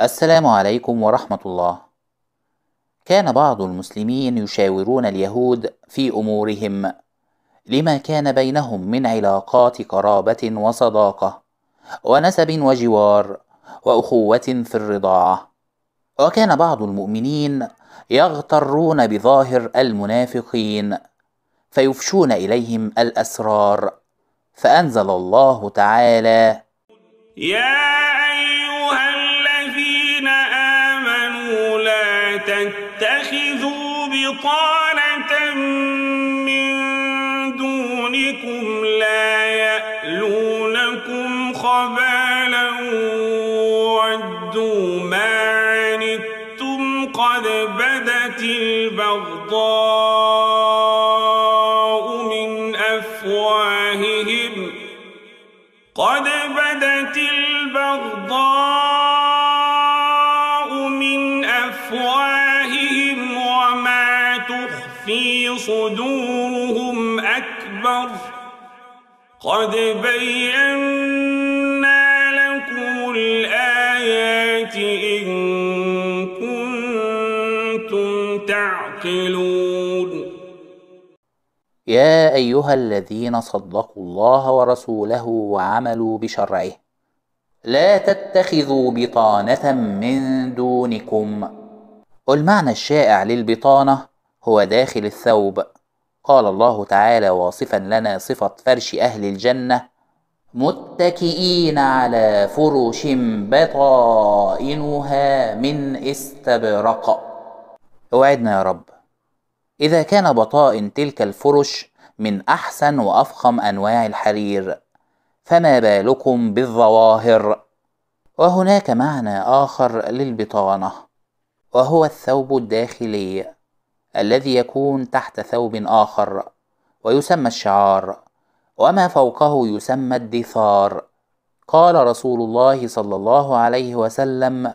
السلام عليكم ورحمة الله. كان بعض المسلمين يشاورون اليهود في أمورهم لما كان بينهم من علاقات قرابة وصداقة، ونسب وجوار، وأخوة في الرضاعة. وكان بعض المؤمنين يغترون بظاهر المنافقين، فيفشون إليهم الأسرار، فأنزل الله تعالى: يا البغضاء من أفواههم قد بدت البغضاء من أفواههم وما تخفي صدورهم أكبر قد بينا لكم الآيات إن يعقلون يا ايها الذين صدقوا الله ورسوله وعملوا بشرعه لا تتخذوا بطانه من دونكم والمعنى الشائع للبطانه هو داخل الثوب قال الله تعالى واصفا لنا صفه فرش اهل الجنه متكئين على فرش بطائنها من استبرق اوعدنا يا رب إذا كان بطائن تلك الفرش من أحسن وأفخم أنواع الحرير فما بالكم بالظواهر وهناك معنى آخر للبطانة وهو الثوب الداخلي الذي يكون تحت ثوب آخر ويسمى الشعار وما فوقه يسمى الدثار قال رسول الله صلى الله عليه وسلم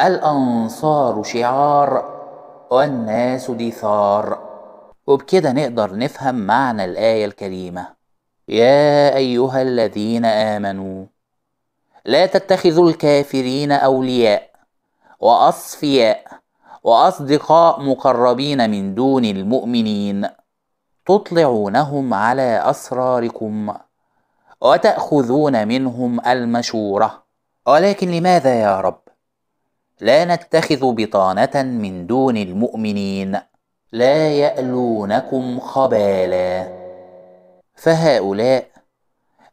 الأنصار شعار والناس دثار وبكده نقدر نفهم معنى الآية الكريمة يا أيها الذين آمنوا لا تتخذوا الكافرين أولياء وأصفياء وأصدقاء مقربين من دون المؤمنين تطلعونهم على أسراركم وتأخذون منهم المشورة ولكن لماذا يا رب لا نتخذ بطانة من دون المؤمنين لا يألونكم خبالا فهؤلاء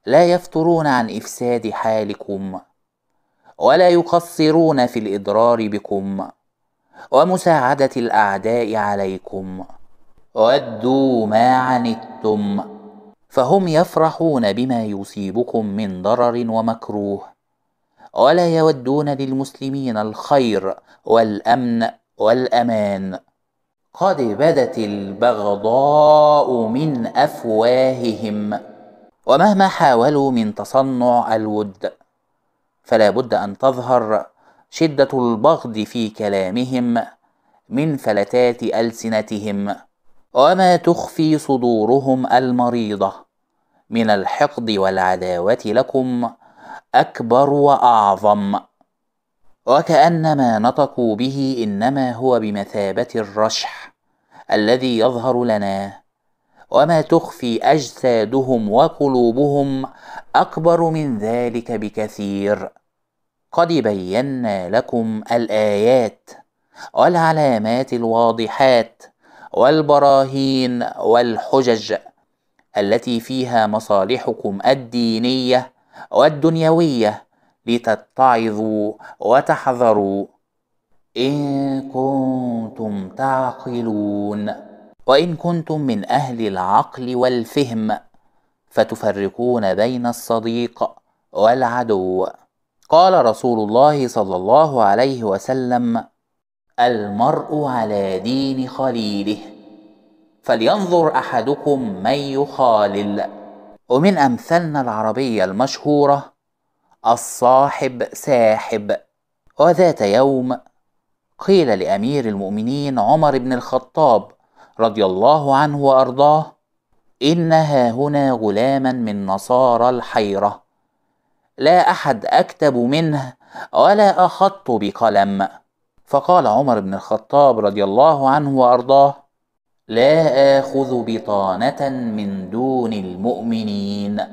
لا يفترون عن إفساد حالكم ولا يقصرون في الإضرار بكم ومساعدة الأعداء عليكم ودوا ما عنتم فهم يفرحون بما يصيبكم من ضرر ومكروه ولا يودون للمسلمين الخير والامن والامان قد بدت البغضاء من افواههم ومهما حاولوا من تصنع الود فلا بد ان تظهر شده البغض في كلامهم من فلتات السنتهم وما تخفي صدورهم المريضه من الحقد والعداوه لكم أكبر وأعظم وكأن ما نطقوا به إنما هو بمثابة الرشح الذي يظهر لنا وما تخفي أجسادهم وقلوبهم أكبر من ذلك بكثير قد بينا لكم الآيات والعلامات الواضحات والبراهين والحجج التي فيها مصالحكم الدينيه والدنيوية لتتعظوا وتحذروا إن كنتم تعقلون وإن كنتم من أهل العقل والفهم فتفرقون بين الصديق والعدو قال رسول الله صلى الله عليه وسلم المرء على دين خليله فلينظر احدكم من يخالل ومن أمثالنا العربية المشهورة الصاحب ساحب وذات يوم قيل لأمير المؤمنين عمر بن الخطاب رضي الله عنه وأرضاه إن هنا غلاما من نصارى الحيرة لا أحد أكتب منه ولا أخط بقلم فقال عمر بن الخطاب رضي الله عنه وأرضاه لا آخذ بطانة من دون المؤمنين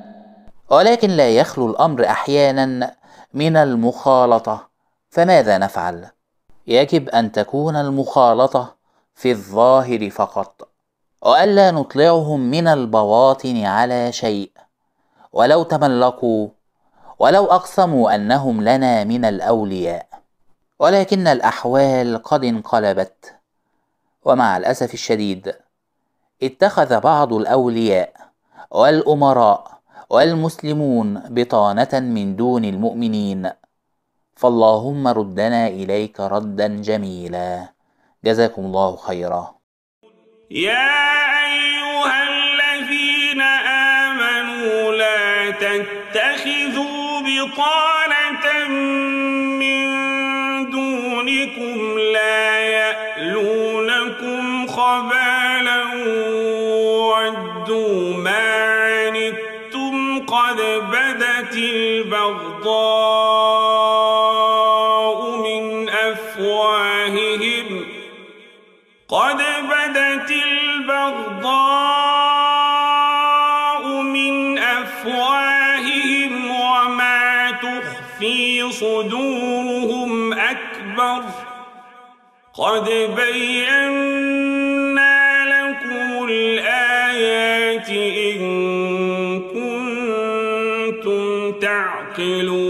ولكن لا يخلو الأمر أحيانا من المخالطة فماذا نفعل؟ يجب أن تكون المخالطة في الظاهر فقط وألا نطلعهم من البواطن على شيء ولو تملقوا ولو أقسموا أنهم لنا من الأولياء ولكن الأحوال قد انقلبت ومع الأسف الشديد اتخذ بعض الأولياء والأمراء والمسلمون بطانة من دون المؤمنين فاللهم ردنا إليك ردا جميلا جزاكم الله خيرا يا أيها الذين آمنوا لا تتخذوا بطانة وَدُّوا مَا عَنِتُّمْ قَدْ بَدَتِ الْبَغْضَاءُ مِنْ أَفْوَاهِهِمْ قَدْ بَدَتِ الْبَغْضَاءُ مِنْ أَفْوَاهِهِمْ وَمَا تُخْفِي صُدُورُهُمْ أَكْبَرُ قَدْ بَيَّنَّا يعقلون